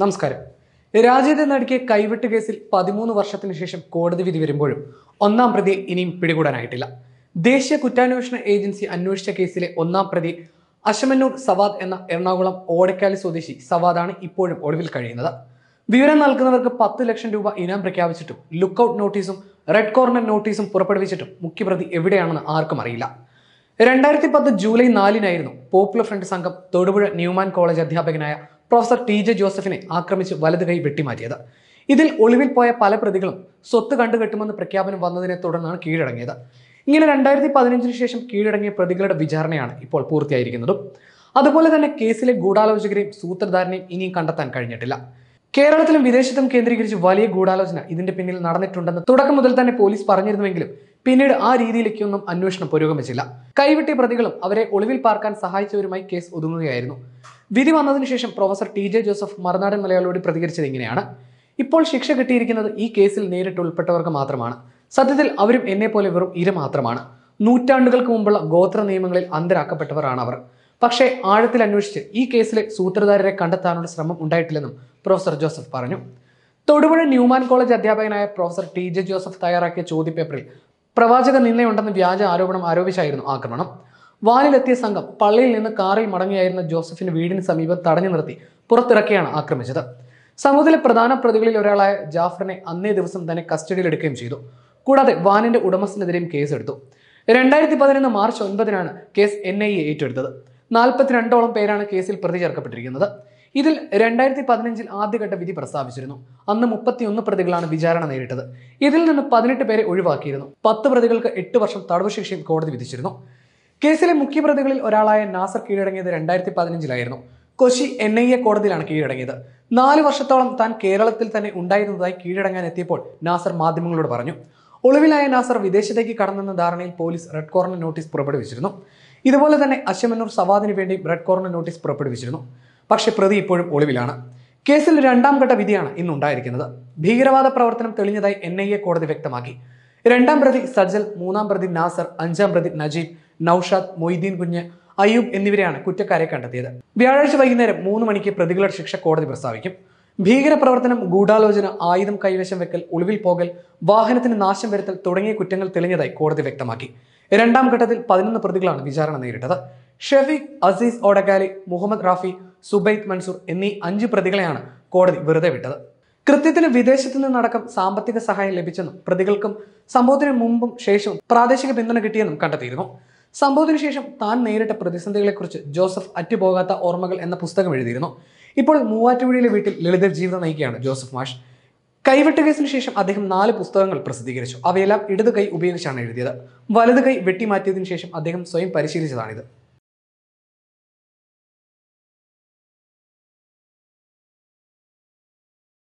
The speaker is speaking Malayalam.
നമസ്കാരം രാജ്യത്തെ നടുക്കിയ കൈവെട്ട് കേസിൽ പതിമൂന്ന് വർഷത്തിന് ശേഷം കോടതി വിധി വരുമ്പോഴും ഒന്നാം പ്രതി ഇനിയും പിടികൂടാനായിട്ടില്ല ദേശീയ കുറ്റാന്വേഷണ ഏജൻസി അന്വേഷിച്ച കേസിലെ ഒന്നാം പ്രതി അശമന്നൂർ സവാദ് എന്ന എറണാകുളം ഓടക്കാലി സ്വദേശി സവാദാണ് ഇപ്പോഴും ഒടുവിൽ കഴിയുന്നത് വിവരം നൽകുന്നവർക്ക് പത്ത് ലക്ഷം രൂപ ഇനാം പ്രഖ്യാപിച്ചിട്ടും ലുക്കൌട്ട് നോട്ടീസും റെഡ് കോർണർ നോട്ടീസും പുറപ്പെടുവിച്ചിട്ടും മുഖ്യപ്രതി എവിടെയാണെന്ന് ആർക്കും അറിയില്ല രണ്ടായിരത്തി പത്ത് ജൂലൈ നാലിനായിരുന്നു പോപ്പുലർ ഫ്രണ്ട് സംഘം തൊടുപുഴ ന്യൂമാൻ കോളേജ് അധ്യാപകനായ പ്രൊഫസർ ടി ജെ ജോസഫിനെ ആക്രമിച്ച് വലതു കൈ വെട്ടിമാറ്റിയത് ഇതിൽ ഒളിവിൽ പോയ പല പ്രതികളും സ്വത്ത് കണ്ടുകെട്ടുമെന്ന് പ്രഖ്യാപനം വന്നതിനെ തുടർന്നാണ് കീഴടങ്ങിയത് ഇങ്ങനെ രണ്ടായിരത്തി പതിനഞ്ചിന് ശേഷം കീഴടങ്ങിയ പ്രതികളുടെ വിചാരണയാണ് ഇപ്പോൾ പൂർത്തിയായിരിക്കുന്നതും അതുപോലെ തന്നെ കേസിലെ ഗൂഢാലോചകരെയും സൂത്രധാരനെയും ഇനിയും കണ്ടെത്താൻ കഴിഞ്ഞിട്ടില്ല കേരളത്തിലും വിദേശത്തും കേന്ദ്രീകരിച്ച് വലിയ ഗൂഢാലോചന ഇതിന്റെ പിന്നിൽ നടന്നിട്ടുണ്ടെന്ന് തുടക്കം മുതൽ തന്നെ പോലീസ് പറഞ്ഞിരുന്നുവെങ്കിലും പിന്നീട് ആ രീതിയിലേക്കൊന്നും അന്വേഷണം പുരോഗമിച്ചില്ല കൈവിട്ടി പ്രതികളും അവരെ ഒളിവിൽ പാർക്കാൻ സഹായിച്ചവരുമായി കേസ് ഒതുങ്ങുകയായിരുന്നു വിധി വന്നതിന് ശേഷം professor T J Joseph Marunadan മലയാളിയോട് പ്രതികരിച്ചത് ഇങ്ങനെയാണ് ഇപ്പോൾ ശിക്ഷ കിട്ടിയിരിക്കുന്നത് ഈ കേസിൽ നേരിട്ട് ഉൾപ്പെട്ടവർക്ക് മാത്രമാണ് സത്യത്തിൽ അവരും എന്നെ പോലെ വെറും ഇര മാത്രമാണ് നൂറ്റാണ്ടുകൾക്ക് മുമ്പുള്ള ഗോത്ര നിയമങ്ങളിൽ അന്തരാക്കപ്പെട്ടവരാണ് അവർ പക്ഷേ ആഴത്തിൽ അന്വേഷിച്ച് ഈ കേസിലെ സൂത്രധാരരെ കണ്ടെത്താനുള്ള ശ്രമം ഉണ്ടായിട്ടില്ലെന്നും പ്രൊഫസർ ജോസഫ് പറഞ്ഞു തൊടുപുഴ ന്യൂമാൻ കോളേജ് അധ്യാപകനായ പ്രൊഫസർ ടി ജെ ജോസഫ് തയ്യാറാക്കിയ ചോദ്യപേപ്പറിൽ പ്രവാചക നിന്നയുണ്ടെന്ന് വ്യാജ ആരോപണം ആരോപിച്ചായിരുന്നു ആക്രമണം വാനിലെത്തിയ സംഘം പള്ളിയിൽ നിന്ന് കാറിൽ മടങ്ങിയായിരുന്ന ജോസഫിന് വീടിന് സമീപം തടഞ്ഞു നിർത്തി പുറത്തിറക്കിയാണ് ആക്രമിച്ചത് സമൂഹത്തിലെ പ്രധാന പ്രതികളിൽ ഒരാളായ ജാഫറിനെ അന്നേ ദിവസം തന്നെ കസ്റ്റഡിയിലെടുക്കുകയും ചെയ്തു കൂടാതെ വാനിന്റെ ഉടമസ്ഥനെതിരെയും കേസെടുത്തു രണ്ടായിരത്തി പതിനൊന്ന് മാർച്ച് ഒൻപതിനാണ് കേസ് എൻ ഐ എ ഏറ്റെടുത്തത് നാൽപ്പത്തിരണ്ടോളം പേരാണ് കേസിൽ പ്രതി ചേർക്കപ്പെട്ടിരിക്കുന്നത് ഇതിൽ രണ്ടായിരത്തി പതിനഞ്ചിൽ ആദ്യഘട്ട വിധി പ്രസ്താവിച്ചിരുന്നു അന്ന് മുപ്പത്തിയൊന്ന് പ്രതികളാണ് വിചാരണ നേരിട്ടത് ഇതിൽ നിന്ന് പതിനെട്ട് പേരെ ഒഴിവാക്കിയിരുന്നു പത്ത് പ്രതികൾക്ക് എട്ട് വർഷം തടവ് ശിക്ഷയും കോടതി വിധിച്ചിരുന്നു കേസിലെ മുഖ്യപ്രതികളിൽ ഒരാളായ നാസർ കീഴടങ്ങിയത് രണ്ടായിരത്തി പതിനഞ്ചിലായിരുന്നു കൊച്ചി എൻ ഐ എ കോടതിയിലാണ് കീഴടങ്ങിയത് നാല് വർഷത്തോളം താൻ കേരളത്തിൽ തന്നെ ഉണ്ടായിരുന്നതായി കീഴടങ്ങാൻ എത്തിയപ്പോൾ നാസർ മാധ്യമങ്ങളോട് പറഞ്ഞു ഒളിവിലായ നാസർ വിദേശത്തേക്ക് കടന്നെന്ന ധാരണയിൽ പോലീസ് റെഡ് കോർണർ നോട്ടീസ് പുറപ്പെടുവിച്ചിരുന്നു ഇതുപോലെ തന്നെ അശ്വമനൂർ സവാദിന് വേണ്ടി റെഡ് കോർണർ നോട്ടീസ് പുറപ്പെടുവിച്ചിരുന്നു പക്ഷെ പ്രതി ഇപ്പോഴും ഒളിവിലാണ് കേസിൽ രണ്ടാം ഘട്ട വിധിയാണ് ഇന്നുണ്ടായിരിക്കുന്നത് ഭീകരവാദ പ്രവർത്തനം തെളിഞ്ഞതായി എൻ ഐ എ കോടതി വ്യക്തമാക്കി രണ്ടാം പ്രതി സജൽ മൂന്നാം പ്രതി നാസർ അഞ്ചാം പ്രതി നജീബ് നൌഷാദ് മൊയ്തീൻ കുഞ്ഞ് അയ്യൂബ് എന്നിവരെയാണ് കുറ്റക്കാരെ കണ്ടെത്തിയത് വ്യാഴാഴ്ച വൈകുന്നേരം മൂന്ന് മണിക്ക് പ്രതികളുടെ ശിക്ഷ കോടതി പ്രസ്താവിക്കും ഭീകരപ്രവർത്തനം ഗൂഢാലോചന ആയുധം കൈവശം വെക്കൽ ഒളിവിൽ പോകൽ വാഹനത്തിന് നാശം വരുത്തൽ തുടങ്ങിയ കുറ്റങ്ങൾ തെളിഞ്ഞതായി കോടതി വ്യക്തമാക്കി രണ്ടാം ഘട്ടത്തിൽ പതിനൊന്ന് പ്രതികളാണ് വിചാരണ നേരിട്ടത് ഷെഫീഖ് അസീസ് ഓടക്കാലി മുഹമ്മദ് റാഫി സുബൈദ് മൻസൂർ എന്നീ അഞ്ച് പ്രതികളെയാണ് കോടതി വെറുതെ വിട്ടത് കൃത്യത്തിന് വിദേശത്ത് നിന്നടക്കം സാമ്പത്തിക സഹായം ലഭിച്ചെന്നും പ്രതികൾക്കും സംഭവത്തിന് മുമ്പും ശേഷവും പ്രാദേശിക പിന്തുണ കിട്ടിയെന്നും കണ്ടെത്തിയിരുന്നു സംഭവത്തിന് ശേഷം താൻ നേരിട്ട പ്രതിസന്ധികളെക്കുറിച്ച് ജോസഫ് അറ്റുപോകാത്ത ഓർമ്മകൾ എന്ന പുസ്തകം എഴുതിയിരുന്നു ഇപ്പോൾ മൂവാറ്റുപുഴയിലെ വീട്ടിൽ ലളിത ജീവിതം നയിക്കുകയാണ് ജോസഫ് മാഷ് കൈവെട്ട് കേസിന് ശേഷം അദ്ദേഹം നാല് പുസ്തകങ്ങൾ പ്രസിദ്ധീകരിച്ചു അവയെല്ലാം ഇടതു കൈ ഉപയോഗിച്ചാണ് എഴുതിയത് വലതു കൈ വെട്ടിമാറ്റിയതിനു ശേഷം അദ്ദേഹം സ്വയം പരിശീലിച്ചതാണിത്